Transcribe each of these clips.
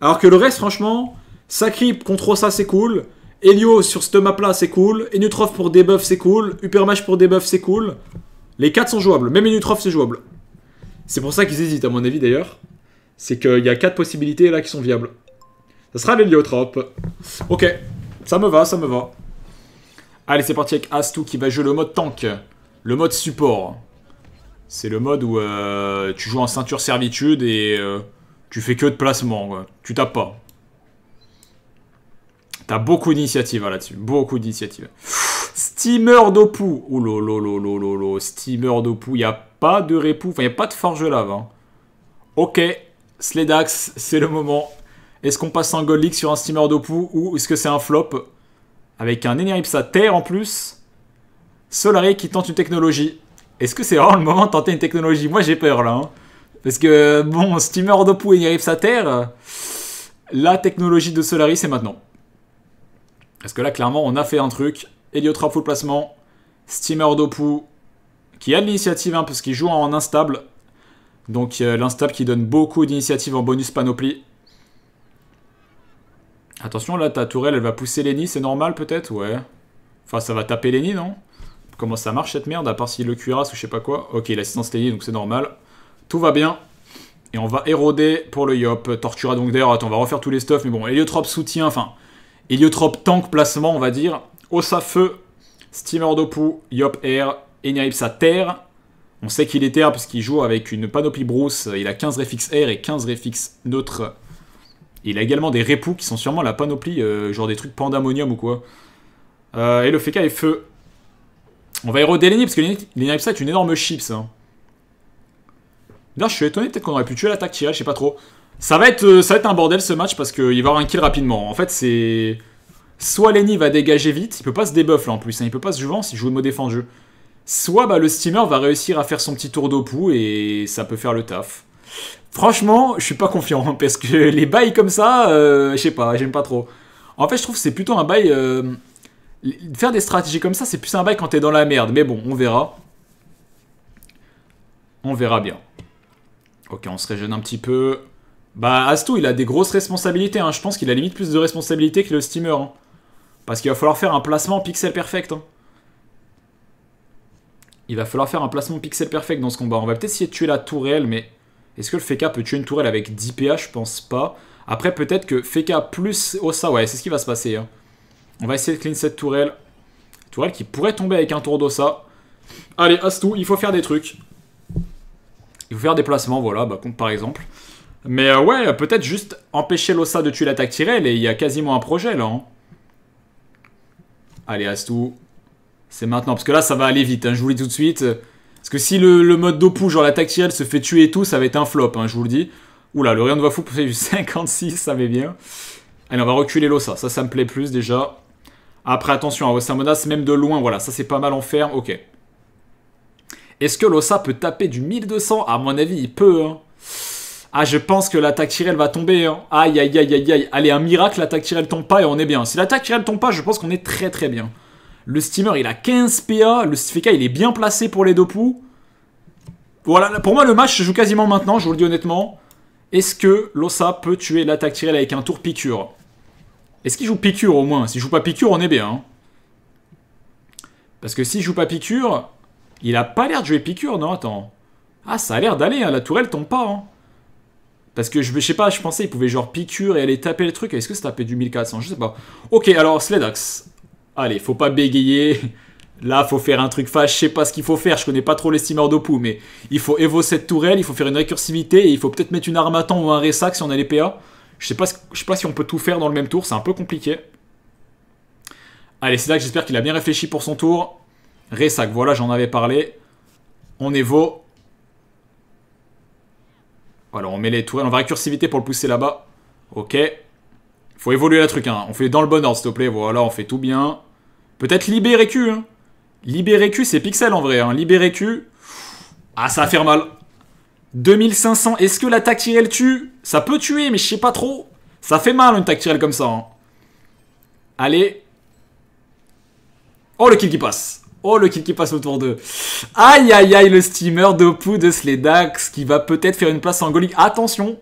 Alors que le reste, franchement, Sacrip contre ça c'est cool. Helio sur cette map là, c'est cool. Enutrof pour debuff, c'est cool. Upermash pour debuff, c'est cool. Les 4 sont jouables. Même Enutrof, c'est jouable. C'est pour ça qu'ils hésitent, à mon avis d'ailleurs. C'est qu'il y a 4 possibilités là qui sont viables. Ça sera trop Ok, ça me va, ça me va. Allez, c'est parti avec Astou qui va jouer le mode tank. Le mode support. C'est le mode où euh, tu joues en ceinture servitude et. Euh, tu fais que de placement, quoi. tu tapes pas. T'as beaucoup d'initiatives hein, là-dessus, beaucoup d'initiatives. Steamer d'Opou. Oh lolo, Steamer d'Opou, il a pas de répou, enfin il a pas de forge lave. Hein. Ok, Sledax, c'est le moment. Est-ce qu'on passe un Gold League sur un Steamer d'Opou ou est-ce que c'est un flop Avec un Eneryps terre en plus. Solary qui tente une technologie. Est-ce que c'est vraiment le moment de tenter une technologie Moi j'ai peur là. Hein. Parce que, bon, Steamer il arrive sa terre la technologie de Solaris, c'est maintenant. Parce que là, clairement, on a fait un truc. Heliotrop full placement, Steamer Dopou qui a de l'initiative, hein, parce qu'il joue en instable. Donc euh, l'instable qui donne beaucoup d'initiative en bonus panoplie. Attention, là, ta tourelle, elle va pousser Lenny, c'est normal peut-être Ouais. Enfin, ça va taper Lenny, non Comment ça marche cette merde, à part s'il le cuirasse ou je sais pas quoi Ok, l'assistance Lenny, donc c'est normal. Tout va bien. Et on va éroder pour le Yop. Tortura donc d'air. attends, on va refaire tous les stuffs, mais bon, Héliotrope soutien, enfin, Héliotrope tank placement, on va dire. Osa feu, Steamer Dopu, Yop air, sa terre. On sait qu'il est terre puisqu'il joue avec une panoplie brousse, il a 15 réfix air et 15 réfix neutre. Il a également des repous qui sont sûrement la panoplie, euh, genre des trucs pandamonium ou quoi. Euh, et le Feka est feu. On va éroder l'Eni, parce que l'Enipsa est une énorme chips. Hein. D'ailleurs, je suis étonné, peut-être qu'on aurait pu tuer l'attaque tirée. je sais pas trop. Ça va, être, euh, ça être un bordel ce match parce qu'il va y avoir un kill rapidement. En fait, c'est. Soit Lenny va dégager vite, il peut pas se debuff là en plus, hein. il peut pas se jouer s'il joue le mot défense jeu. Soit bah, le steamer va réussir à faire son petit tour d'opou et ça peut faire le taf. Franchement, je suis pas confiant hein, parce que les bails comme ça, euh, je sais pas, j'aime pas trop. En fait, je trouve que c'est plutôt un bail. Euh, faire des stratégies comme ça, c'est plus un bail quand t'es dans la merde. Mais bon, on verra. On verra bien. Ok, on se régène un petit peu. Bah, Astou, il a des grosses responsabilités. Hein. Je pense qu'il a limite plus de responsabilités que le steamer. Hein. Parce qu'il va falloir faire un placement pixel perfect. Hein. Il va falloir faire un placement pixel perfect dans ce combat. On va peut-être essayer de tuer la tourelle, mais... Est-ce que le Feka peut tuer une tourelle avec 10 PA Je pense pas. Après, peut-être que Feka plus Osa... Ouais, c'est ce qui va se passer. On va essayer de clean cette tourelle. Tourelle qui pourrait tomber avec un tour d'Ossa Allez, Astou, il faut faire des trucs. Il faut faire des placements, voilà, bah, par exemple. Mais euh, ouais, peut-être juste empêcher l'Ossa de tuer l'attaque Tyrell et il y a quasiment un projet là. Hein. Allez, Astou. C'est maintenant, parce que là ça va aller vite, hein, je vous le dis tout de suite. Parce que si le, mode d'Opu, genre l'attaque Tyrell, se fait tuer et tout, ça va être un flop, hein, je vous le dis. Oula, le Rien de va C'est du 56, ça va bien. Allez, on va reculer l'Ossa, ça, ça me plaît plus déjà. Après, attention, à Osamonas, même de loin, voilà, ça c'est pas mal en ferme, ok. Est-ce que l'Ossa peut taper du 1200 À mon avis, il peut. Hein. Ah, je pense que l'attaque elle va tomber. Hein. Aïe, aïe, aïe, aïe, aïe. Allez, un miracle, l'attaque elle tombe pas et on est bien. Si l'attaque elle tombe pas, je pense qu'on est très très bien. Le steamer, il a 15 PA. Le FK il est bien placé pour les deux poux. Voilà, pour moi, le match se joue quasiment maintenant, je vous le dis honnêtement. Est-ce que l'Ossa peut tuer l'attaque Tyrell avec un tour piqûre Est-ce qu'il joue piqûre au moins S'il joue pas piqûre, on est bien. Hein. Parce que s'il joue pas piqûre, il a pas l'air de jouer piqûre, non Attends. Ah, ça a l'air d'aller, hein, la tourelle tombe pas. Hein. Parce que je, sais pas, je pensais il pouvait genre piqûre et aller taper le truc. Est-ce que ça tapait du 1400 Je sais pas. Ok, alors Sledax. Allez, faut pas bégayer. Là, faut faire un truc fâche. Je sais pas ce qu'il faut faire. Je connais pas trop les steamers pou mais il faut évoquer cette tourelle, il faut faire une récursivité et il faut peut-être mettre une arme temps ou un ressac si on a les PA. Je sais pas, je sais pas si on peut tout faire dans le même tour. C'est un peu compliqué. Allez, Sledax, j'espère qu'il a bien réfléchi pour son tour. Ressac, voilà, j'en avais parlé. On évoque. Voilà, on met les tourelles. On va récursivité pour le pousser là-bas. Ok. Faut évoluer la truc, hein. On fait dans le bon ordre, s'il te plaît. Voilà, on fait tout bien. Peut-être libérer Q, hein. Libérer Q, c'est pixel en vrai, hein. Libérer Q. Ah, ça va faire mal. 2500. Est-ce que la tirelle tue Ça peut tuer, mais je sais pas trop. Ça fait mal, une attaque comme ça, hein. Allez. Oh, le kill qui passe. Oh, le kill qui passe autour d'eux. Aïe, aïe, aïe, le steamer d'Opu de Sledax qui va peut-être faire une place en Attention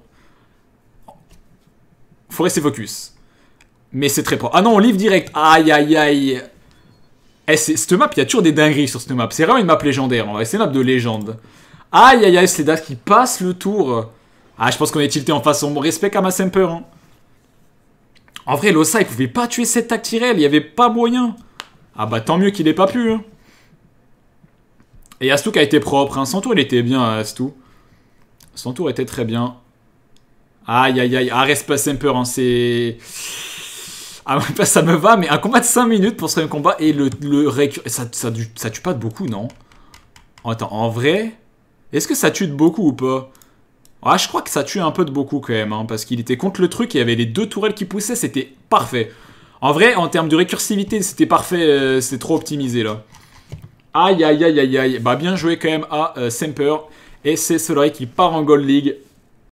Faut rester focus. Mais c'est très propre. Ah non, on livre direct. Aïe, aïe, aïe. Eh, cette map, il y a toujours des dingueries sur cette map. C'est vraiment une map légendaire, C'est une map de légende. Aïe, aïe, aïe, Sledax qui passe le tour. Ah, je pense qu'on est tilté en face. mon respect ma Semper. Hein. En vrai, l'Osa, il pouvait pas tuer cette tactirelle. Il n'y avait pas moyen. Ah bah tant mieux qu'il n'ait pas pu. Hein. Et qui a été propre. Son hein. tour, il était bien, Astou. Son tour était très bien. Aïe, aïe, aïe. Arrête ah, pas un Hein. C'est... Ah, ça me va, mais un combat de 5 minutes pour ce un combat et le, le ça, tue pas de beaucoup, non oh, Attends, en vrai, est-ce que ça tue de beaucoup ou pas Ah, je crois que ça tue un peu de beaucoup quand même, hein, parce qu'il était contre le truc, il y avait les deux tourelles qui poussaient, c'était parfait. En vrai, en termes de récursivité, c'était parfait. Euh, c'est trop optimisé là. Aïe, aïe, aïe, aïe, aïe. Bah, bien joué quand même à euh, Semper. Et c'est Solari qui part en Gold League.